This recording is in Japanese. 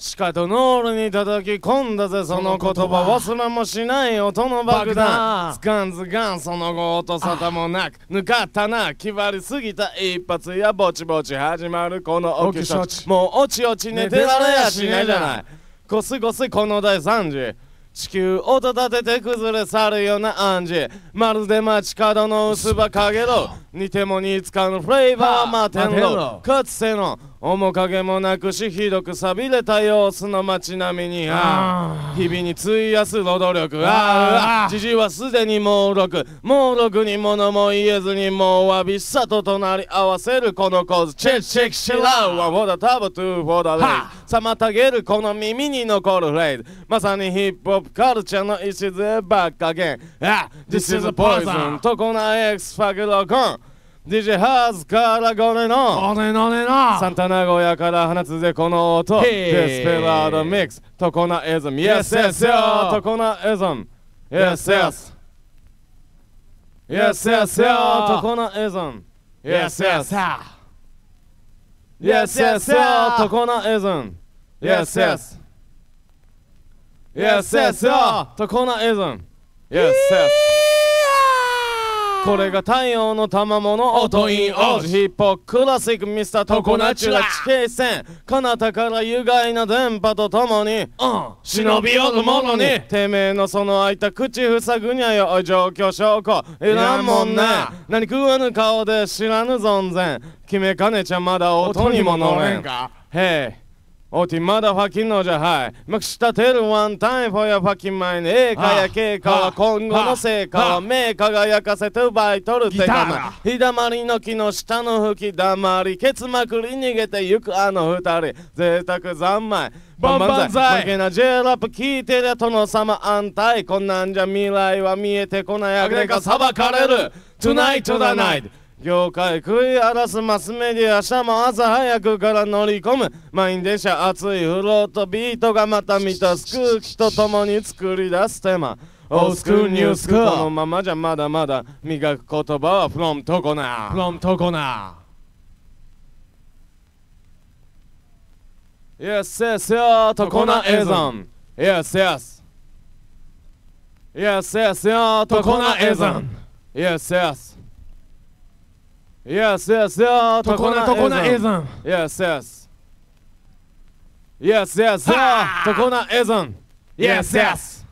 しかとールに叩き込んだぜその言葉忘れもしない音の爆弾つかんずかんその後音沙汰もなく抜かったな決まりすぎた一発やぼちぼち始まるこのおきしちもうおちおち寝てられやしねえじゃないゴスゴスこの第3次地球音立てて崩れ去るような暗示まるで街角の薄葉影ろ似ても似つかぬフレーバー待てんろかつての面影もなくしひどく錆びれた様子の街並みにあ日々に費やすの努力ああじじはすでに猛録猛録に物も言えずにもうわびしさと隣り合わせるこの構図チェックチェックシェラウワンフォーダタブトゥーフォーダレイ妨げるこの耳に残るフレーズまさにヒップホップカルチャーの礎ばっかげん Ah, this is a poison とこな X ファグロコン DJ ハーズからゴネノンゴネノネノサンタ名古屋から放つぜこの音デスペラードミックストコナエズム Yes yes yo トコナエズム Yes yes Yes yes yo トコナエズム Yes yes, yes. Yes, yes, ja, Takona not Yes, yes. Yes, yes, ja, Takona ism. Yes, yes. これが太陽の賜物オトインオジヒップホプクラシックミスタートコナチュラ地平線彼方から有害な電波とともに、うん、忍び寄る者にてめえのその空いた口塞ぐにゃよ状況証拠いらんもんね何食わぬ顔で知らぬ存ぜん決めかねちゃまだ音にも乗れんかへえおてまだファキノじゃはい。まくしたてるワンタイムフォーやファキンマイン。ええかやけいかは今後の成果は目輝かせて奪い取る。ってかな。ひだまりの木の下の吹き黙り。ケツまくり逃げてゆくあの二人。贅沢三昧。バンバンザイ。負けな J ラップ聞いてる殿様安泰。こんなんじゃ未来は見えてこない。あぐれかさばかれる。トゥナイトダナイト。業界食い荒らすマスメディア社も朝早くから乗り込む満員電車熱いフローとビートがまた満たす空気と共に作り出すテーマオースクールニュースクールこのままじゃまだまだ磨く言葉はフロントコナーフロントコナー Yes, y エス yeah, トコナエザン Yes, yes Yes, yes, y トコナエザン Yes, yes Yes, yes, yeah. Tocou, tocou na Ezan. Yes, yes. Yes, yes, yeah. Tocou na Ezan. Yes, yes.